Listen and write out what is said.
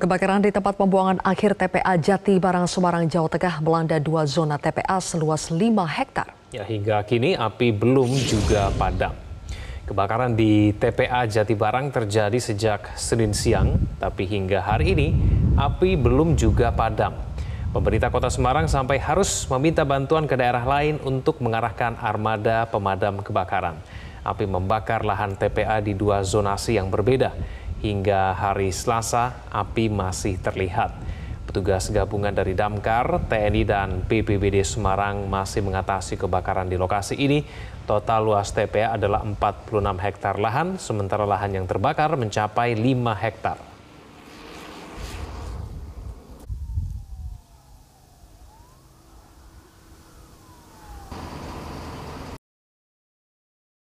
Kebakaran di tempat pembuangan akhir TPA Jati Barang Semarang Jawa Tengah melanda dua zona TPA seluas 5 hektar. Ya, hingga kini api belum juga padam. Kebakaran di TPA Jati Barang terjadi sejak Senin siang, tapi hingga hari ini api belum juga padam. Pemerintah Kota Semarang sampai harus meminta bantuan ke daerah lain untuk mengarahkan armada pemadam kebakaran. Api membakar lahan TPA di dua zonasi yang berbeda. Hingga hari Selasa, api masih terlihat. Petugas gabungan dari Damkar, TNI, dan BPBD Semarang masih mengatasi kebakaran di lokasi ini. Total luas TPA adalah 46 hektar lahan, sementara lahan yang terbakar mencapai 5 hektar.